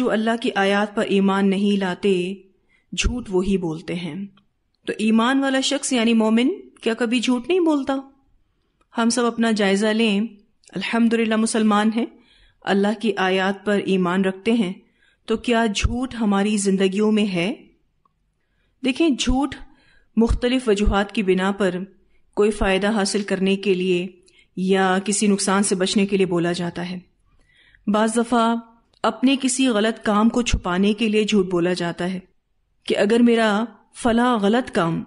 जो अल्लाह की आयात पर ईमान नहीं लाते झूठ वो ही बोलते हैं तो ईमान वाला शख्स यानी मोमिन क्या कभी झूठ नहीं बोलता हम सब अपना जायज़ा लें अल्हम्दुलिल्लाह मुसलमान हैं अल्लाह की आयात पर ईमान रखते हैं तो क्या झूठ हमारी जिंदगियों में है देखें झूठ मुख्तलिफ वजूहत की बिना पर कोई फ़ायदा हासिल करने के लिए या किसी नुकसान से बचने के लिए बोला जाता है बाज़ दफ़ा अपने किसी गलत काम को छुपाने के लिए झूठ बोला जाता है कि अगर मेरा फला गलत काम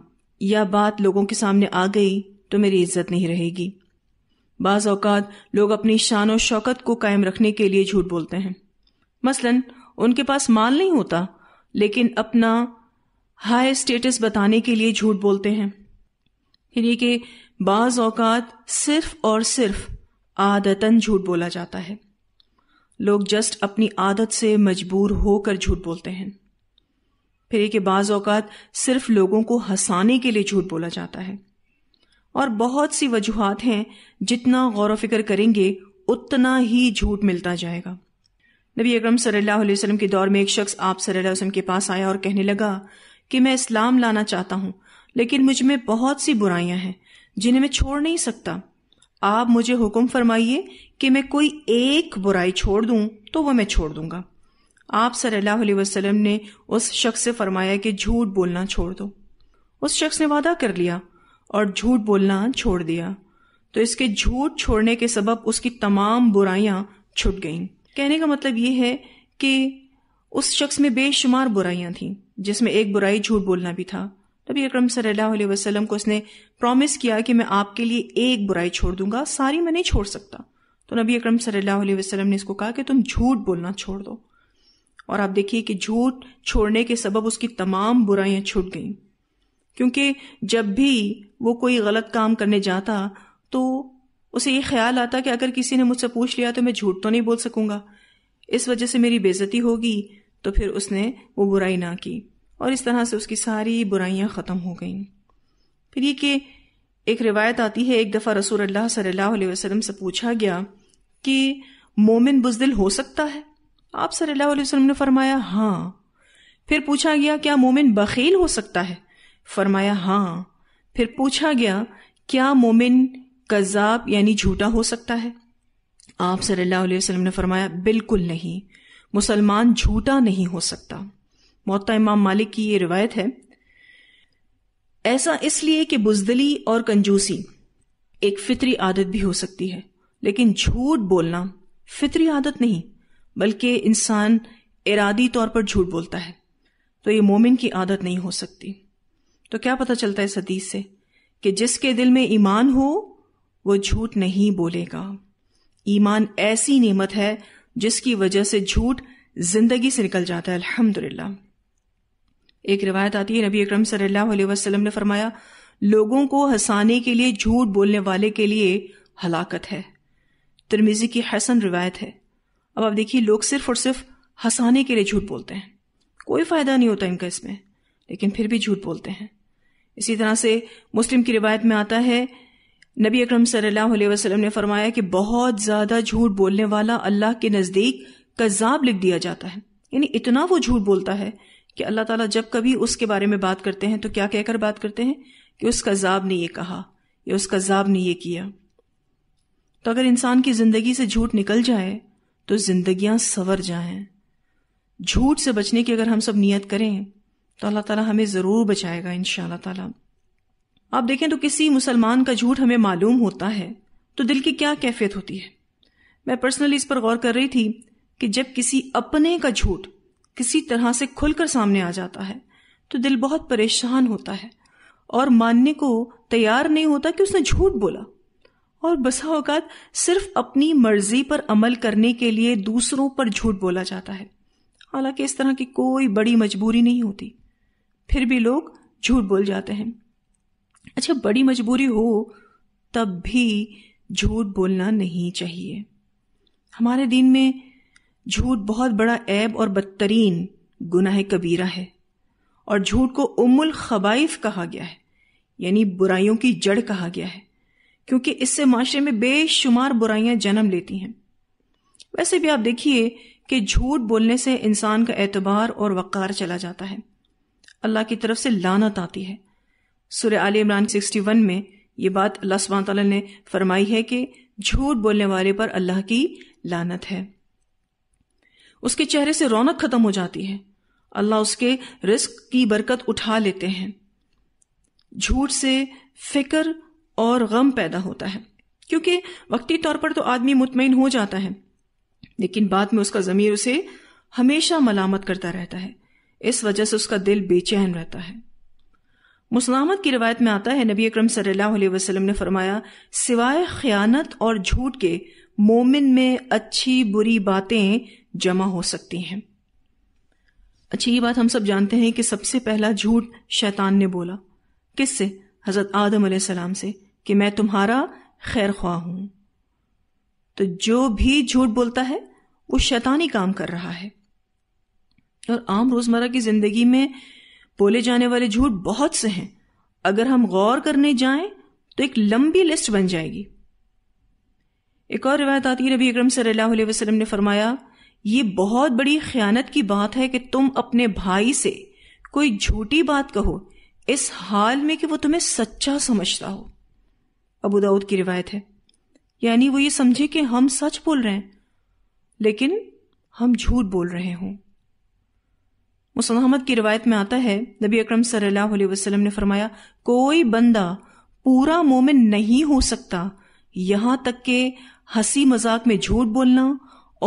या बात लोगों के सामने आ गई तो मेरी इज्जत नहीं रहेगी बाज़ औकात लोग अपनी शान और शौकत को कायम रखने के लिए झूठ बोलते हैं मसलन उनके पास माल नहीं होता लेकिन अपना हाई स्टेटस बताने के लिए झूठ बोलते हैं यानी कि बाज़ औकात सिर्फ और सिर्फ आदतन झूठ बोला जाता है लोग जस्ट अपनी आदत से मजबूर होकर झूठ बोलते हैं फिर ये बाज़ औकात सिर्फ लोगों को हंसाने के लिए झूठ बोला जाता है और बहुत सी वजूहत हैं जितना गौर फिक्र करेंगे उतना ही झूठ मिलता जाएगा नबी अकरम सल्लल्लाहु अलैहि वसल्लम के दौर में एक शख्स आप सल्लल्लाहु अलैहि वसल्लम के पास आया और कहने लगा कि मैं इस्लाम लाना चाहता हूं लेकिन मुझ में बहुत सी बुराइयां हैं जिन्हें मैं छोड़ नहीं सकता आप मुझे हुक्म फरमाइए कि मैं कोई एक बुराई छोड़ दूं तो वह मैं छोड़ दूंगा आप सल्लल्लाहु अलैहि वसल्लम ने उस शख्स से फरमाया कि झूठ बोलना छोड़ दो उस शख्स ने वादा कर लिया और झूठ बोलना छोड़ दिया तो इसके झूठ छोड़ने के सबब उसकी तमाम बुराइयां छुट गईं कहने का मतलब ये है कि उस शख्स में बेशुमार बुराइयां थीं जिसमें एक बुराई झूठ बोलना भी था नबी अक्रम वसल्लम को उसने प्रामिस किया कि मैं आपके लिए एक बुराई छोड़ दूंगा सारी मैं नहीं छोड़ सकता तो नबी अक्रम वसलम ने इसको कहा कि तुम झूठ बोलना छोड़ दो और आप देखिए कि झूठ छोड़ने के सबब उसकी तमाम बुराइयां छूट गईं क्योंकि जब भी वो कोई गलत काम करने जाता तो उसे ये ख्याल आता कि अगर किसी ने मुझसे पूछ लिया तो मैं झूठ तो नहीं बोल सकूंगा इस वजह से मेरी बेजती होगी तो फिर उसने वो बुराई ना की और इस तरह से उसकी सारी बुराइयां ख़त्म हो गईं फिर ये कि एक रिवायत आती है एक दफ़ा रसूल अल्लाह सल्लल्लाहु अलैहि वसल्लम से पूछा गया कि मोमिन बुजदिल हो सकता है आप सल्लल्लाहु अलैहि वसल्लम ने फरमाया हाँ फिर पूछा गया क्या मोमिन बखील हो सकता है फरमाया हाँ फिर पूछा गया क्या मोमिन कज़ाब यानी झूठा हो सकता है आप सल्लल्लाहु अलैहि वसल्लम ने फरमाया बिल्कुल नहीं मुसलमान झूठा नहीं हो सकता मोता इमाम मालिक की ये रिवायत है ऐसा इसलिए कि बुजदली और कंजूसी एक फितरी आदत भी हो सकती है लेकिन झूठ बोलना फितरी आदत नहीं बल्कि इंसान इरादी तौर पर झूठ बोलता है तो ये मोमिन की आदत नहीं हो सकती तो क्या पता चलता है इस से कि जिसके दिल में ईमान हो वो झूठ नहीं बोलेगा ईमान ऐसी नेमत है जिसकी वजह से झूठ जिंदगी से निकल जाता है अल्हम्दुलिल्लाह एक रिवायत आती है नबी अक्रम सल्लल्लाहु वसल्लम ने फरमाया लोगों को हंसाने के लिए झूठ बोलने वाले के लिए हलाकत है तिरमिजी की हसन रिवायत है अब आप देखिए लोग सिर्फ और सिर्फ हंसाने के लिए झूठ बोलते हैं कोई फ़ायदा नहीं होता इनका इसमें लेकिन फिर भी झूठ बोलते हैं इसी तरह से मुस्लिम की रिवायत में आता है नबी अक्रम सल्लल्लाहु वसल्लम ने फरमाया कि बहुत ज़्यादा झूठ बोलने वाला अल्लाह के नज़दीक कज़ाब लिख दिया जाता है यानी इतना वो झूठ बोलता है कि अल्लाह ताला जब कभी उसके बारे में बात करते हैं तो क्या कहकर बात करते हैं कि उसका जाब ने यह कहा या उसका जाब ने यह किया तो अगर इंसान की जिंदगी से झूठ निकल जाए तो जिंदगी सवर जाए झूठ से बचने की अगर हम सब नीयत करें तो अल्लाह ताला हमें ज़रूर बचाएगा इन ताला आप देखें तो किसी मुसलमान का झूठ हमें मालूम होता है तो दिल की क्या कैफियत होती है मैं पर्सनली इस पर गौर कर रही थी कि जब किसी अपने का झूठ किसी तरह से खुलकर सामने आ जाता है तो दिल बहुत परेशान होता है और मानने को तैयार नहीं होता कि उसने झूठ बोला और बसा औकात सिर्फ अपनी मर्जी पर अमल करने के लिए दूसरों पर झूठ बोला जाता है हालांकि इस तरह की कोई बड़ी मजबूरी नहीं होती फिर भी लोग झूठ बोल जाते हैं अच्छा बड़ी मजबूरी हो तब भी झूठ बोलना नहीं चाहिए हमारे दिन में झूठ बहुत बड़ा ऐब और बदतरीन गुनाह कबीरा है और झूठ को उमुल खबाइफ कहा गया है यानी बुराइयों की जड़ कहा गया है क्योंकि इससे माशरे में बेशुमार बुराइयां जन्म लेती हैं वैसे भी आप देखिए कि झूठ बोलने से इंसान का एतबार और वक़ार चला जाता है अल्लाह की तरफ से लानत आती है सुर आल इमरान सिक्सटी वन में ये बात अल्लाह सुबह ने फरमाई है कि झूठ बोलने वाले पर अल्लाह की लानत है उसके चेहरे से रौनक खत्म हो जाती है अल्लाह उसके रिस्क की बरकत उठा लेते हैं झूठ से फिक्र और गम पैदा होता है क्योंकि वक्ती तौर पर तो आदमी मुतमिन हो जाता है लेकिन बाद में उसका ज़मीर उसे हमेशा मलामत करता रहता है इस वजह से उसका दिल बेचैन रहता है मुसलामत की रिवायत में आता है नबी अक्रम सल्लल्लाहु वसल्लम ने फरमाया सिवाय ख़यानत और झूठ के मोमिन में अच्छी बुरी बातें जमा हो सकती हैं अच्छी ये बात हम सब जानते हैं कि सबसे पहला झूठ शैतान ने बोला किससे हजरत आदम सलाम से कि मैं तुम्हारा खैर ख्वाह हूं तो जो भी झूठ बोलता है वो शैतानी काम कर रहा है और आम रोजमर्रा की जिंदगी में बोले जाने वाले झूठ बहुत से हैं अगर हम गौर करने जाएं तो एक लंबी लिस्ट बन जाएगी एक और रिवायत आती है नबी अक्रम सल्लल्लाहु अलैहि वसल्लम ने फरमाया ये बहुत बड़ी ख्यानत की बात है कि तुम अपने भाई से कोई झूठी बात कहो इस हाल में कि वो तुम्हें सच्चा समझता हो अबू दाऊद की रिवायत है यानी वो ये समझे कि हम सच बोल रहे हैं लेकिन हम झूठ बोल रहे हों मुसल अहमद की रिवायत में आता है नबी अकरम सल्लल्लाहु अलैहि वसल्लम ने फरमाया कोई बंदा पूरा मोमिन नहीं हो सकता यहां तक के हंसी मजाक में झूठ बोलना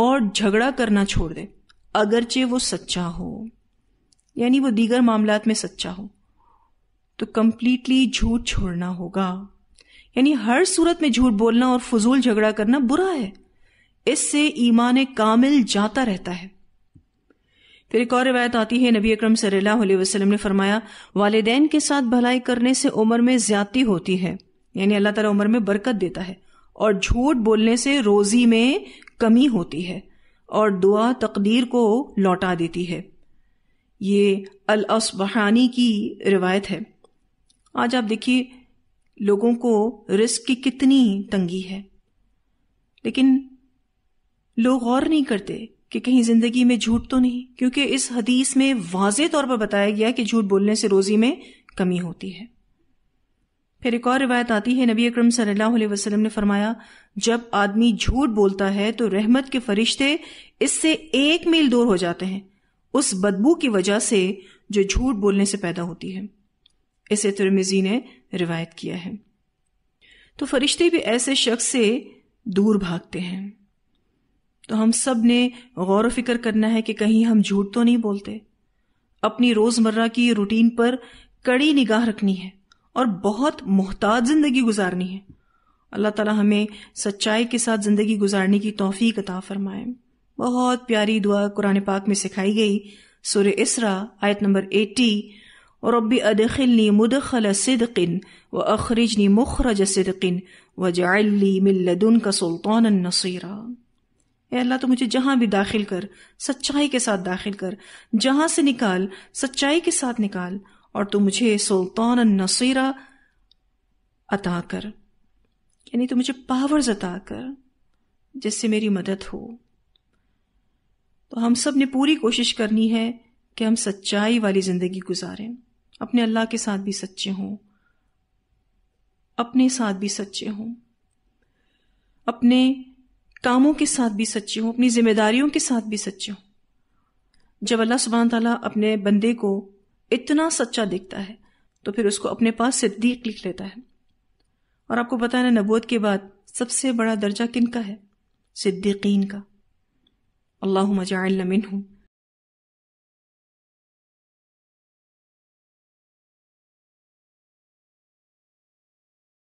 और झगड़ा करना छोड़ दे अगरचे वो सच्चा हो यानी वो दीगर मामला में सच्चा हो तो कंप्लीटली झूठ छोड़ना होगा यानी हर सूरत में झूठ बोलना और फजूल झगड़ा करना बुरा है इससे ईमान कामिल जाता रहता है फिर एक और रिवायत आती है नबी अक्रम वसल्लम ने फरमाया वालदेन के साथ भलाई करने से उम्र में ज्यादती होती है यानी अल्लाह ताला उम्र में बरकत देता है और झूठ बोलने से रोजी में कमी होती है और दुआ तकदीर को लौटा देती है ये अल असबहानी की रिवायत है आज आप देखिए लोगों को रिस्क की कितनी तंगी है लेकिन लोग गौर नहीं करते कि कहीं जिंदगी में झूठ तो नहीं क्योंकि इस हदीस में वाज तौर पर बताया गया कि झूठ बोलने से रोजी में कमी होती है फिर एक और रिवायत आती है नबी अक्रम सल्लल्लाहु अलैहि वसल्लम ने फरमाया जब आदमी झूठ बोलता है तो रहमत के फरिश्ते इससे एक मील दूर हो जाते हैं उस बदबू की वजह से जो झूठ बोलने से पैदा होती है इसे तिरमिजी ने रिवायत किया है तो फरिश्ते भी ऐसे शख्स से दूर भागते हैं तो हम सब ने गौर फिक्र करना है कि कहीं हम झूठ तो नहीं बोलते अपनी रोजमर्रा की रूटीन पर कड़ी निगाह रखनी है और बहुत मोहताज ज़िंदगी गुजारनी है अल्लाह ताला हमें सच्चाई के साथ ज़िंदगी गुजारने की तोहफी अता फरमाए बहुत प्यारी दुआ कुरान पाक में सिखाई गई सुर इसरा आयत नंबर एटी और रबी अदखिलनी मुदखल सिदकिन व अखरिजनी मुखरज सिदकिन व जायली मिल्लदन का सुल्तान नसीरा अल्लाह तो मुझे जहां भी दाखिल कर सच्चाई के साथ दाखिल कर जहां से निकाल सच्चाई के साथ निकाल और तू मुझे सुल्तान नसीरा अता कर यानी तू मुझे पावर्स अता कर जिससे मेरी मदद हो तो हम सब ने पूरी कोशिश करनी है कि हम सच्चाई वाली ज़िंदगी गुजारें अपने अल्लाह के साथ भी सच्चे हों अपने साथ भी सच्चे हों अपने कामों के साथ भी सच्चे हों अपनी जिम्मेदारियों के साथ भी सच्चे हों जब अल्लाह सुबहान तला अपने बंदे को इतना सच्चा दिखता है तो फिर उसको अपने पास सिद्दीक लिख लेता है और आपको पता है ना नबूत के बाद सबसे बड़ा दर्जा किन का है सिद्दीकीन का अल्लाह मजामिन हूं